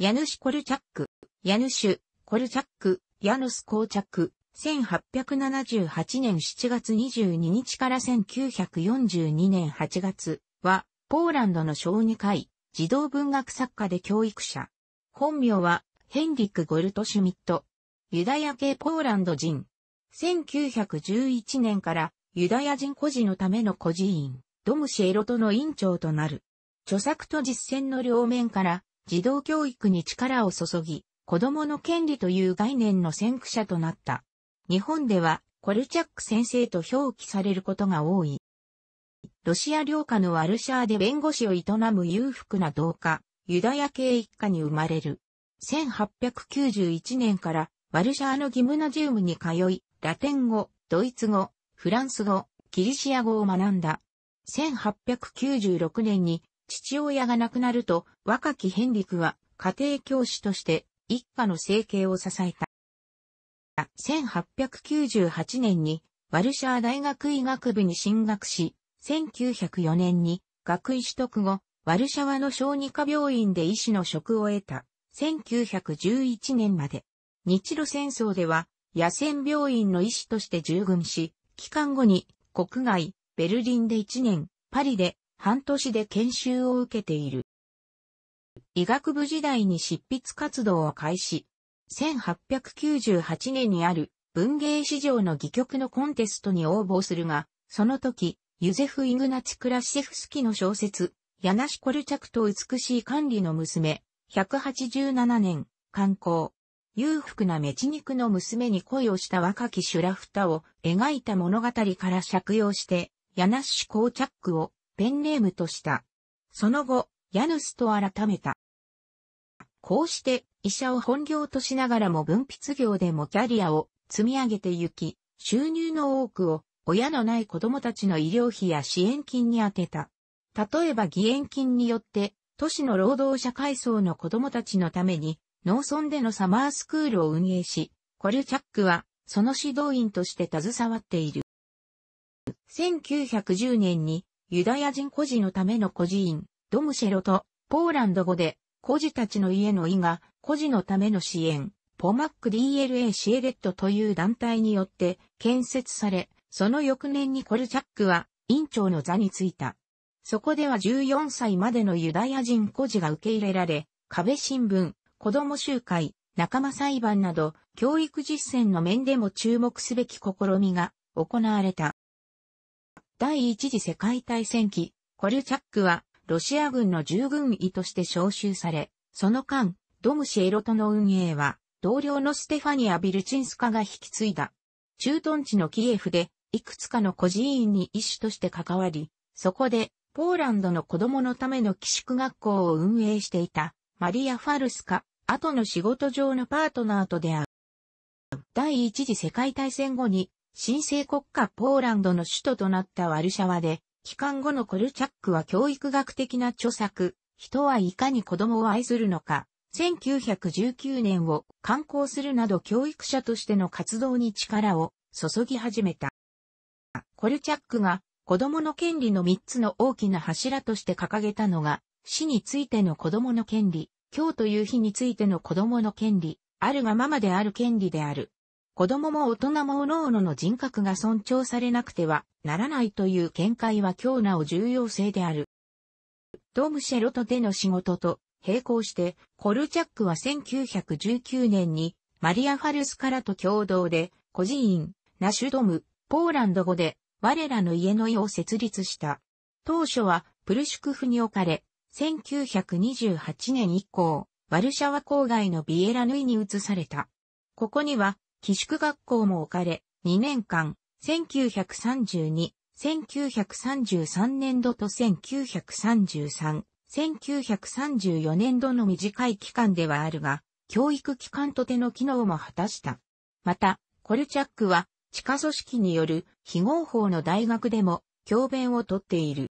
ヤヌシ・コルチャック、ヤヌシュ、コルチャック、ヤヌス・コーチャック、1878年7月22日から1942年8月は、ポーランドの小児科医、児童文学作家で教育者。本名は、ヘンリック・ゴルトシュミット。ユダヤ系ポーランド人。1911年から、ユダヤ人孤児のための孤児院、ドムシエロトの院長となる。著作と実践の両面から、児童教育に力を注ぎ、子供の権利という概念の先駆者となった。日本では、コルチャック先生と表記されることが多い。ロシア領下のワルシャーで弁護士を営む裕福な同化、ユダヤ系一家に生まれる。1891年からワルシャーのギムナジウムに通い、ラテン語、ドイツ語、フランス語、キリシア語を学んだ。1896年に父親が亡くなると、若きヘンリクは家庭教師として一家の生計を支えた。1898年にワルシャー大学医学部に進学し、1904年に学位取得後、ワルシャワの小児科病院で医師の職を得た。1911年まで、日露戦争では野戦病院の医師として従軍し、帰還後に国外、ベルリンで1年、パリで半年で研修を受けている。医学部時代に執筆活動を開始、1898年にある文芸史上の戯曲のコンテストに応募するが、その時、ユゼフ・イグナチ・クラシェフスキの小説、ヤナシ・コルチャクと美しい管理の娘、187年、観光。裕福なメチニクの娘に恋をした若きシュラフタを描いた物語から借用して、ヤナシコーチャックをペンネームとした。その後、ヤヌスと改めた。こうして、医者を本業としながらも分泌業でもキャリアを積み上げてゆき、収入の多くを親のない子供たちの医療費や支援金に充てた。例えば義援金によって、都市の労働者階層の子供たちのために、農村でのサマースクールを運営し、コルチャックは、その指導員として携わっている。1910年に、ユダヤ人孤児のための孤児院、ドムシェロと、ポーランド語で、孤児たちの家の意が、孤児のための支援、ポマック DLA シエレットという団体によって建設され、その翌年にコルチャックは院長の座に就いた。そこでは14歳までのユダヤ人孤児が受け入れられ、壁新聞、子供集会、仲間裁判など、教育実践の面でも注目すべき試みが行われた。第一次世界大戦期、コリュチャックは、ロシア軍の従軍医として召集され、その間、ドムシエロトの運営は、同僚のステファニア・ビルチンスカが引き継いだ。駐屯地のキエフで、いくつかの孤児院に医師として関わり、そこで、ポーランドの子供のための寄宿学校を運営していた、マリア・ファルスカ、後の仕事上のパートナーと出会う。第一次世界大戦後に新生国家ポーランドの首都となったワルシャワで、帰還後のコルチャックは教育学的な著作、人はいかに子供を愛するのか、1919年を刊行するなど教育者としての活動に力を注ぎ始めた。コルチャックが子供の権利の3つの大きな柱として掲げたのが、死についての子供の権利、今日という日についての子供の権利、あるがままである権利である。子供も大人も各々の人格が尊重されなくてはならないという見解は今日なお重要性である。ドームシェロトでの仕事と並行して、コルチャックは1919年にマリア・ファルスカラと共同で、孤児院、ナシュドム、ポーランド語で、我らの家の家を設立した。当初はプルシュクフに置かれ、1928年以降、ワルシャワ郊外のビエラヌイに移された。ここには寄宿学校も置かれ、2年間、1932、1933年度と1933、1934年度の短い期間ではあるが、教育機関とての機能も果たした。また、コルチャックは、地下組織による非合法の大学でも教鞭をとっている。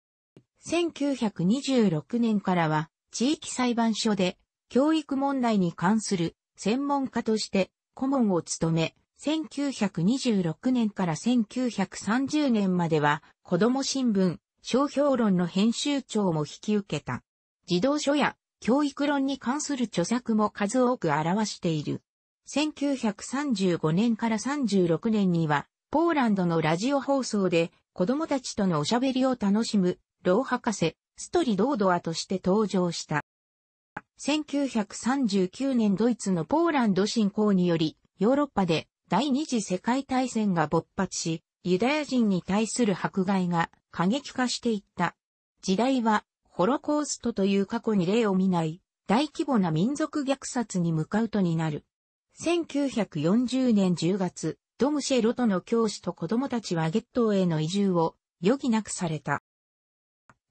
1926年からは、地域裁判所で、教育問題に関する専門家として顧問を務め、1926年から1930年までは、子供新聞、商標論の編集長も引き受けた。児童書や教育論に関する著作も数多く表している。1935年から36年には、ポーランドのラジオ放送で子供たちとのおしゃべりを楽しむ、老博士、ストリ・ドードアとして登場した。1939年ドイツのポーランド侵攻により、ヨーロッパで第二次世界大戦が勃発し、ユダヤ人に対する迫害が過激化していった。時代は、ホロコーストという過去に例を見ない、大規模な民族虐殺に向かうとになる。1940年10月、ドムシェロとの教師と子供たちはゲットへの移住を余儀なくされた。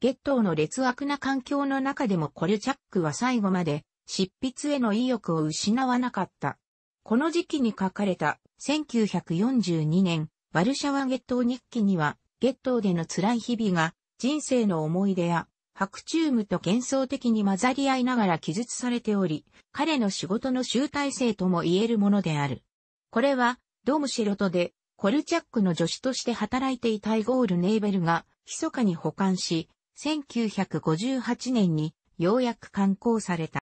月頭の劣悪な環境の中でもコルチャックは最後まで執筆への意欲を失わなかった。この時期に書かれた1942年ワルシャワ月頭日記には月頭での辛い日々が人生の思い出や白チュームと幻想的に混ざり合いながら記述されており、彼の仕事の集大成とも言えるものである。これは、ドムシェロトで、コルチャックの助手として働いていたイゴール・ネーベルが、密かに保管し、1958年にようやく刊行された。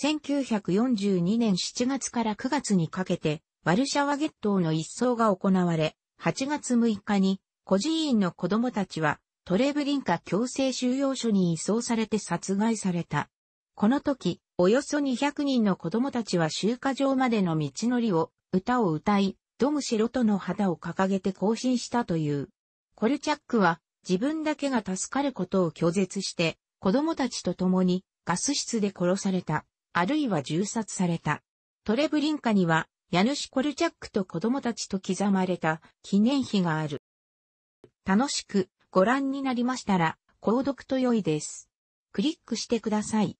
1942年7月から9月にかけて、ワルシャワ月頭の一層が行われ、8月6日に、孤児院の子供たちは、トレブリンカ強制収容所に移送されて殺害された。この時、およそ200人の子供たちは集荷場までの道のりを、歌を歌い、ドムシロトの旗を掲げて行進したという。コルチャックは、自分だけが助かることを拒絶して、子供たちと共にガス室で殺された、あるいは銃殺された。トレブリンカには、ヤヌシ・コルチャックと子供たちと刻まれた記念碑がある。楽しくご覧になりましたら、購読と良いです。クリックしてください。